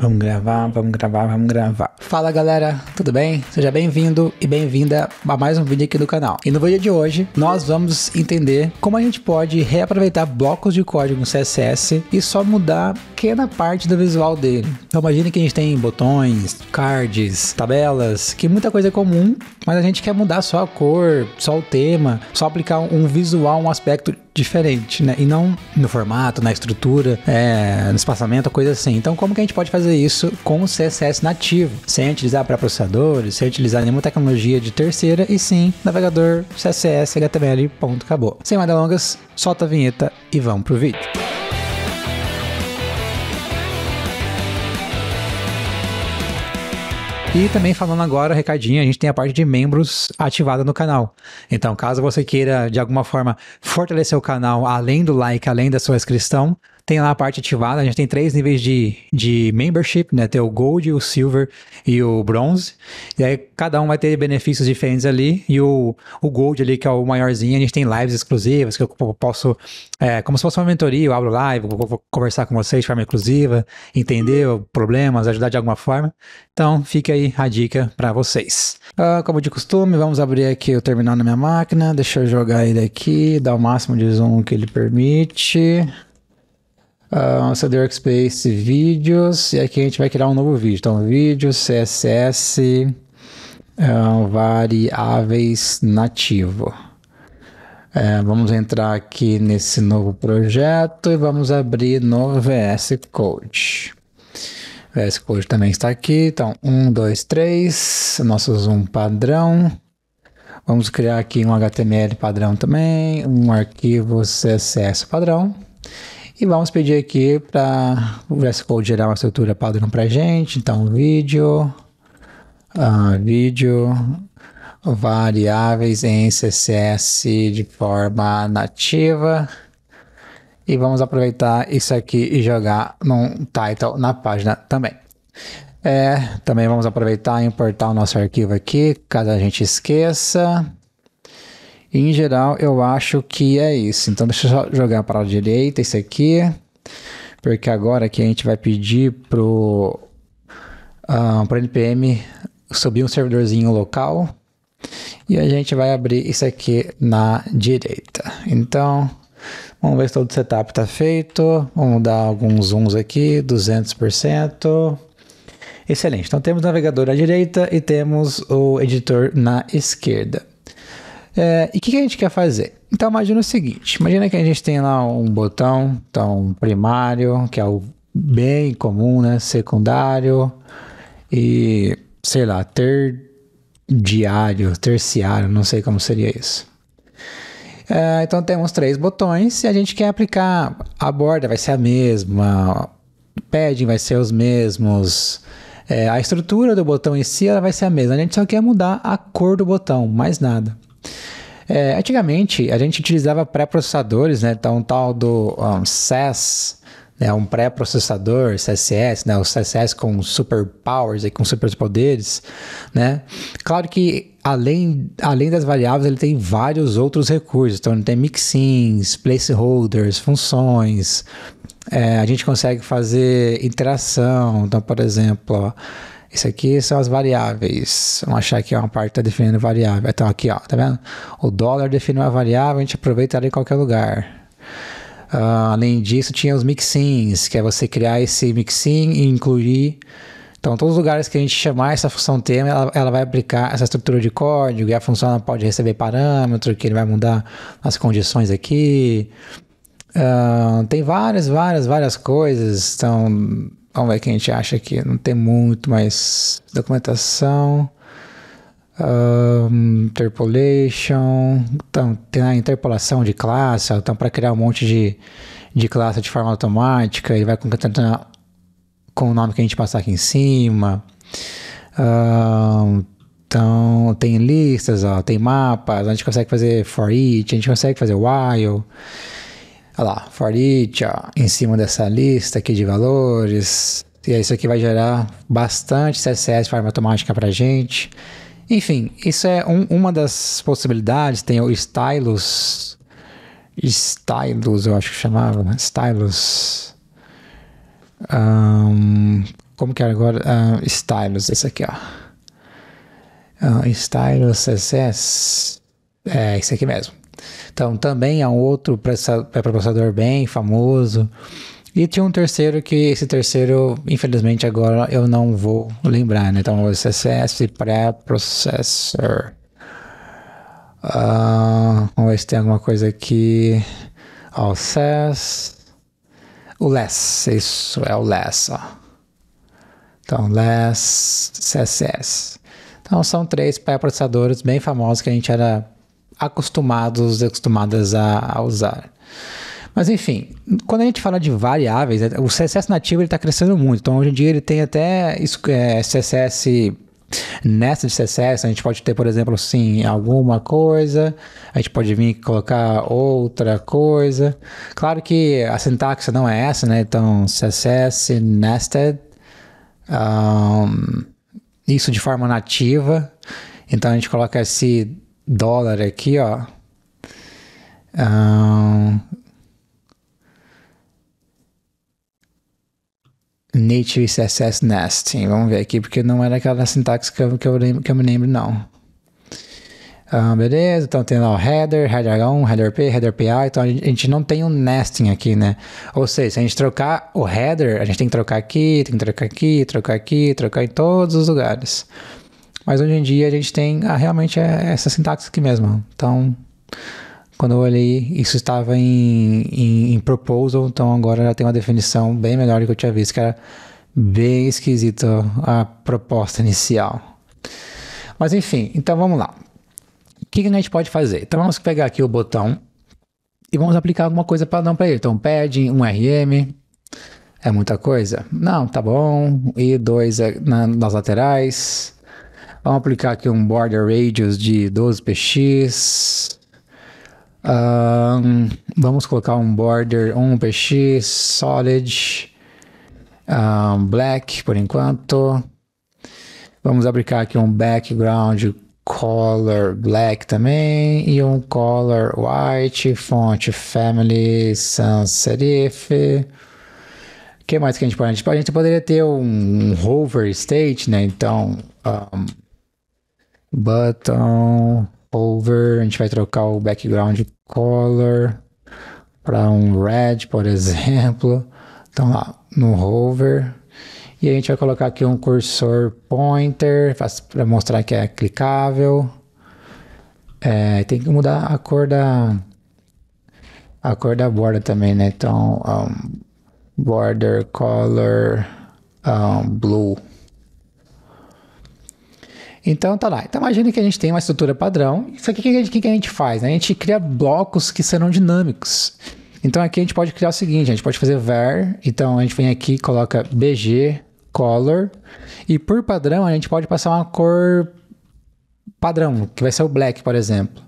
Vamos gravar, vamos gravar, vamos gravar. Fala galera, tudo bem? Seja bem-vindo e bem-vinda a mais um vídeo aqui do canal. E no vídeo de hoje, nós vamos entender como a gente pode reaproveitar blocos de código CSS e só mudar pequena parte do visual dele. Então imagine que a gente tem botões, cards, tabelas, que muita coisa é comum, mas a gente quer mudar só a cor, só o tema, só aplicar um visual, um aspecto diferente, né? E não no formato, na estrutura, é, no espaçamento, coisa assim. Então, como que a gente pode fazer isso com o CSS nativo, sem utilizar para processadores, sem utilizar nenhuma tecnologia de terceira, e sim navegador CSS HTML, ponto, acabou. Sem mais delongas, solta a vinheta e vamos pro vídeo. E também falando agora, recadinho, a gente tem a parte de membros ativada no canal. Então, caso você queira de alguma forma fortalecer o canal além do like, além da sua inscrição, tem lá a parte ativada. A gente tem três níveis de, de membership, né? Tem o Gold, o Silver e o Bronze. E aí cada um vai ter benefícios diferentes ali. E o, o Gold ali, que é o maiorzinho, a gente tem lives exclusivas que eu posso... É, como se fosse uma mentoria, eu abro live, vou, vou conversar com vocês de forma inclusiva, entender problemas, ajudar de alguma forma. Então, fica aí a dica para vocês. Uh, como de costume, vamos abrir aqui o terminal na minha máquina. Deixa eu jogar ele aqui, dar o máximo de zoom que ele permite uh, nossa workspace vídeos, e aqui a gente vai criar um novo vídeo. Então, vídeos, CSS, uh, ah, variáveis nativo. Uh, vamos entrar aqui nesse novo projeto e vamos abrir no VS Code. VS Code também está aqui, então 1, 2, 3, nosso zoom padrão. Vamos criar aqui um HTML padrão também, um arquivo CSS padrão. E vamos pedir aqui para o VS Code gerar uma estrutura padrão para a gente. Então, vídeo, uh, vídeo, variáveis em CSS de forma nativa. E vamos aproveitar isso aqui e jogar num title na página também. É, também vamos aproveitar e importar o nosso arquivo aqui, caso a gente esqueça em geral, eu acho que é isso. Então, deixa eu jogar para a direita esse aqui, porque agora que a gente vai pedir pro uh, pro npm subir um servidorzinho local e a gente vai abrir isso aqui na direita. Então, vamos ver se todo o setup está feito. Vamos dar alguns zooms aqui, 200%. Excelente. Então temos o navegador à direita e temos o editor na esquerda. É, e o que, que, a gente quer fazer? Então imagina o seguinte: imagina que a gente tem lá um botão, então primário, que é o bem comum, né? Secundário e sei lá, ter diário, terciário, não sei como seria isso. É, então temos três botões e a gente quer aplicar a borda vai ser a mesma, o padding vai ser os mesmos. É, a estrutura do botão em si ela vai ser a mesma. A gente só quer mudar a cor do botão, mais nada. É, antigamente, a gente utilizava pré-processadores, né? Então, um tal do um, SAS, né? um pré-processador, CSS, né? o CSS com superpowers, com superpoderes, né? Claro que além, além das variáveis, ele tem vários outros recursos. Então, ele tem mixins, placeholders, funções. É, a gente consegue fazer interação. Então, por exemplo... Ó, isso aqui são as variáveis. Vamos achar que uma parte que está definindo variável. Então aqui, ó, tá vendo? O dólar define uma variável, a gente aproveita ela em qualquer lugar. Uh, além disso, tinha os mixins, que é você criar esse mixin e incluir. Então, todos os lugares que a gente chamar essa função tema, ela, ela vai aplicar essa estrutura de código e a função pode receber parâmetro, que ele vai mudar as condições aqui. Uh, tem várias, várias, várias coisas. Então, documentação vai, que a gente acha que não tem muito, mais documentação, um, interpolation, então, tem a interpolação de classe, então para criar um monte de, de classe de forma automática, ele vai concatenando com o nome que a gente passar aqui em cima. Um, então, tem listas, ó, tem mapas, a gente consegue fazer for each, a gente consegue fazer while. Olha lá, for each, ó, em cima dessa lista aqui de valores. E isso aqui vai gerar bastante CSS forma automática para gente. Enfim, isso é um, uma das possibilidades. Tem o stylus. Stylus, eu acho que chamava. Né? Stylus. Um, como que era agora? stylus, esse aqui, ó. stylus CSS. É, isso aqui mesmo. Então, também há um outro pré-processador bem famoso. E tinha um terceiro que esse terceiro, infelizmente, agora eu não vou lembrar, né? Então, o CSS pré-processor. Uh, vamos ver se tem alguma coisa aqui. Ó, o CES. O LESS, isso é o LESS, ó. Então, LESS, CSS. Então, são três pré-processadores bem famosos que a gente era acostumados, acostumadas a, a usar. Mas enfim, quando a gente fala de variáveis, é, o CSS nativo está crescendo muito. Então hoje em dia ele tem até é, CSS nessa de CSS, a gente pode ter, por exemplo, sim, alguma coisa, a gente pode vir colocar outra coisa. Claro que a sintaxe não é essa, né? Então, CSS nested, um, isso de forma nativa. Então, a gente coloca esse dólar aqui, ó. Um, native CSS nesting. Vamos ver aqui, porque não era aquela sintaxe que eu, que eu, lembro, que eu me lembro, não. Ah, beleza, então tem lá o header, header 1, header P, header PA, então a gente, a gente não tem um nesting aqui, né? Ou seja, se a gente trocar o header, a gente tem que trocar aqui, tem que trocar aqui, trocar aqui, trocar em todos os lugares. Mas hoje em dia a gente tem ah, realmente é essa sintaxe aqui mesmo. Então, quando eu olhei, isso estava em, em, em proposal, então agora já tem uma definição bem melhor do que eu tinha visto, que era bem esquisito a proposta inicial. Mas enfim, então vamos lá. O que, que a gente pode fazer? Então vamos pegar aqui o botão e vamos aplicar alguma coisa padrão para ele. Então, padding, um RM, é muita coisa? Não, tá bom. E dois é na, nas laterais. Vamos aplicar aqui um border radius de 12px. Um, vamos colocar um border 1px, solid, um, black por enquanto. Vamos aplicar aqui um background color black também e um color white, fonte family sans serif. O que mais que a gente pode? A gente poderia ter um hover state, né? Então, um, button, over, a gente vai trocar o background color para um red, por exemplo. Então lá no hover e a gente vai colocar aqui um cursor pointer para mostrar que é clicável. É, tem que mudar a cor da a cor da borda também, né? Então um, border color um, blue então tá lá. Então imagine que a gente tem uma estrutura padrão. Isso aqui que, que a gente faz? Né? A gente cria blocos que serão dinâmicos. Então aqui a gente pode criar o seguinte, a gente pode fazer var, então a gente vem aqui coloca bg color e por padrão a gente pode passar uma cor padrão, que vai ser o black, por exemplo.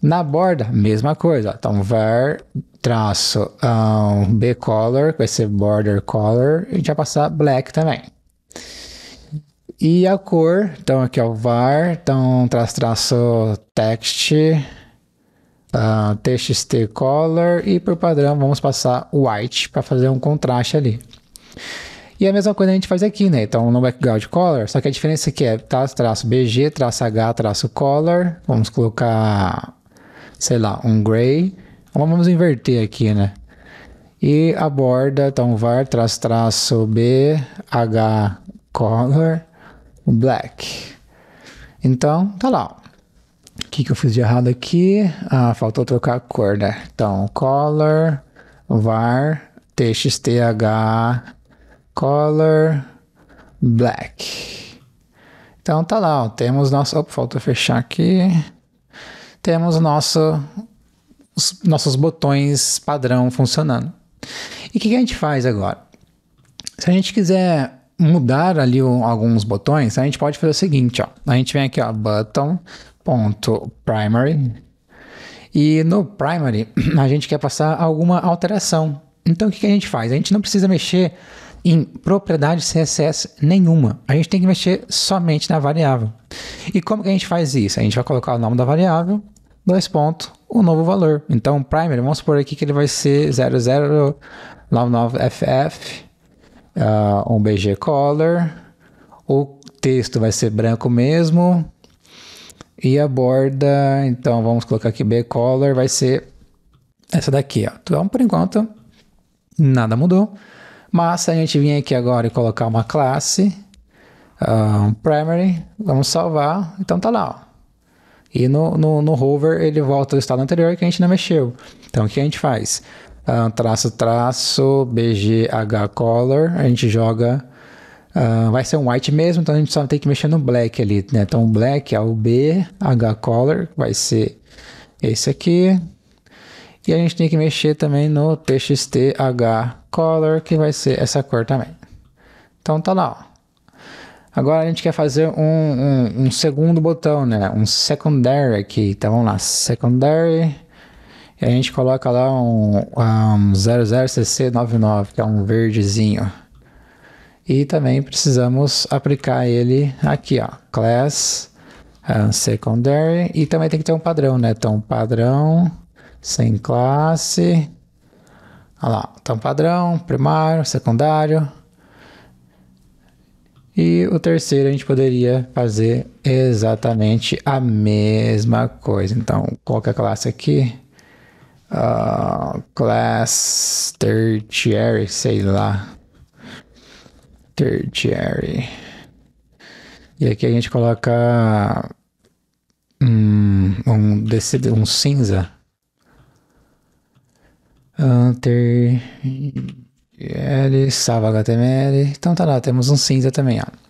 Na borda, mesma coisa. Então var traço um, b color, que vai ser border color, e a gente vai passar black também. E a cor, então aqui é o var, então traço traço text, uh, ah, txt color e por padrão vamos passar white para fazer um contraste ali. E a mesma coisa a gente faz aqui, né? Então, no background color, só que a diferença aqui é traço, traço BG, traço H, traço color. Vamos colocar, sei lá, um gray. Vamos inverter aqui, né? E a borda, então, var, traço, traço, B, H, color o black. Então, tá lá. O que, que eu fiz de errado aqui? Ah, faltou trocar a cor, né? Então, color, var, txth, color, black. Então, tá lá. Ó. Temos nosso... Opa, falta fechar aqui. Temos nosso, os, nossos botões padrão funcionando. E o que, que a gente faz agora? Se a gente quiser mudar ali um, alguns botões, a gente pode fazer o seguinte, ó. A gente vem aqui, ó, button.primary. E no primary, a gente quer passar alguma alteração. Então, o que, que a gente faz? A gente não precisa mexer em propriedade CSS nenhuma. A gente tem que mexer somente na variável. E como que a gente faz isso? A gente vai colocar o nome da variável, dois pontos, o novo valor. Então, o primary, vamos supor aqui que ele vai ser 0099FF uh, um BG Color, o texto vai ser branco mesmo, e a borda, então vamos colocar aqui B Color, vai ser essa daqui, ó. Então, por enquanto, nada mudou. Mas se a gente vir aqui agora e colocar uma classe, ah, um primary, vamos salvar, então tá lá, ó. E no, no, no hover ele volta ao estado anterior que a gente não mexeu. Então o que a gente faz? uh, traço traço bgh color, a gente joga Uh, vai ser um white mesmo, então a gente só tem que mexer no black ali, né? Então o black é o B, H color, vai ser esse aqui. E a gente tem que mexer também no TXT H color, que vai ser essa cor também. Então tá lá, ó. Agora a gente quer fazer um, um, um segundo botão, né? Um secondary aqui. Então vamos lá, secondary e a gente coloca lá um, um 00CC99, que é um verdezinho. E também precisamos aplicar ele aqui, ó, class um, secondary. E também tem que ter um padrão, né? Então, padrão, sem classe. Olha lá, então padrão, primário, secundário. E o terceiro a gente poderia fazer exatamente a mesma coisa. Então, coloca a classe aqui, uh, class tertiary, sei lá. Tertiary. E aqui a gente coloca hum, um, um, um cinza. Anter. salva HTML. Então tá lá, temos um cinza também, ó.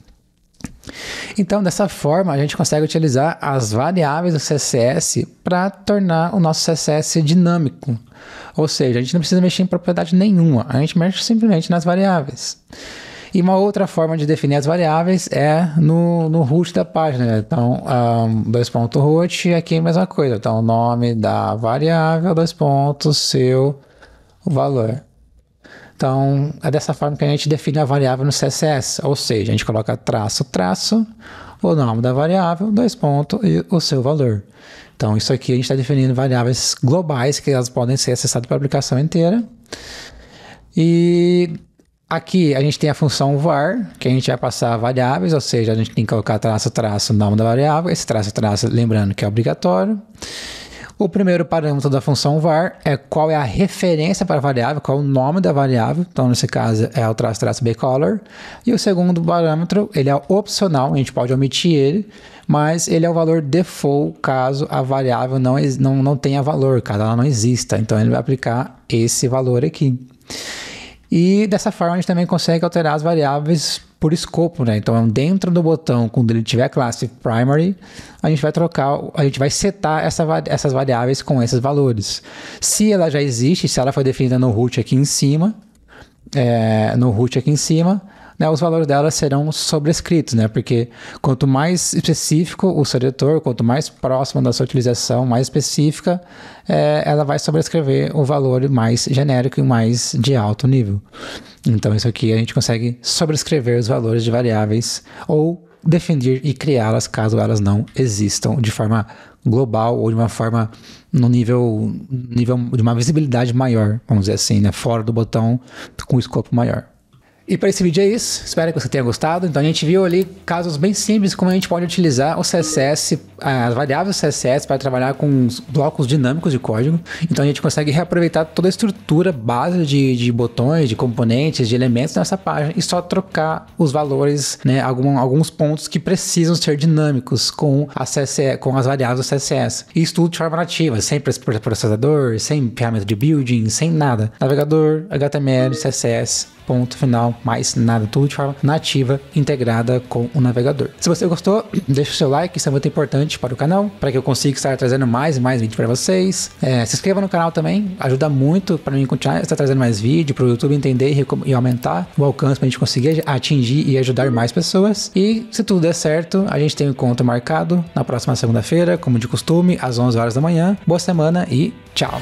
Então, dessa forma, a gente consegue utilizar as variáveis do CSS para tornar o nosso CSS dinâmico. Ou seja, a gente não precisa mexer em propriedade nenhuma, a gente mexe simplesmente nas variáveis. E uma outra forma de definir as variáveis é no, no root da página. Né? Então, um, dois pontos root, aqui a mesma coisa. Então, o nome da variável, dois pontos, seu valor. Então, é dessa forma que a gente define a variável no CSS, ou seja, a gente coloca traço, traço, o nome da variável, dois pontos e o seu valor. Então, isso aqui a gente está definindo variáveis globais que elas podem ser acessadas para a aplicação inteira. E aqui a gente tem a função var, que a gente vai passar variáveis, ou seja, a gente tem que colocar traço, traço, nome da variável. Esse traço, traço, lembrando que é obrigatório. O primeiro parâmetro da função var é qual é a referência para a variável, qual é o nome da variável. Então, nesse caso, é o traço traço bcolor. E o segundo parâmetro, ele é opcional, a gente pode omitir ele, mas ele é o valor default caso a variável não, não, não tenha valor, caso ela não exista. Então, ele vai aplicar esse valor aqui. E dessa forma, a gente também consegue alterar as variáveis por escopo, né? Então, dentro do botão, quando ele tiver classe primary, a gente vai trocar, a gente vai setar essa, essas variáveis com esses valores. Se ela já existe, se ela foi definida no root aqui em cima, é, no root aqui em cima, né, os valores dela serão sobrescritos, né? Porque quanto mais específico o seu detetor, quanto mais próximo da sua utilização, mais específica, é, ela vai sobrescrever o valor mais genérico e mais de alto nível. Então, isso aqui a gente consegue sobrescrever os valores de variáveis ou definir e criá-las caso elas não existam de forma global ou de uma forma no nível, nível de uma visibilidade maior, vamos dizer assim, né? fora do botão com um escopo maior. E para esse vídeo é isso. Espero que você tenha gostado. Então a gente viu ali casos bem simples como a gente pode utilizar o CSS, as variáveis CSS para trabalhar com blocos dinâmicos de código. Então a gente consegue reaproveitar toda a estrutura base de, de botões, de componentes, de elementos nessa página e só trocar os valores, né, algum, alguns pontos que precisam ser dinâmicos com, a CSS, com as variáveis CSS. E isso tudo de forma nativa, sem processador, sem ferramenta de building, sem nada. Navegador, HTML, CSS ponto final, mais nada, tudo de forma nativa, integrada com o navegador. Se você gostou, deixa o seu like, isso é muito importante para o canal, para que eu consiga estar trazendo mais e mais vídeo para vocês. É, se inscreva no canal também, ajuda muito para mim continuar estar trazendo mais vídeo, para o YouTube entender e, aumentar o alcance para a gente conseguir atingir e ajudar mais pessoas. E se tudo der certo, a gente tem um encontro marcado na próxima segunda-feira, como de costume, às 11 horas da manhã. Boa semana e tchau!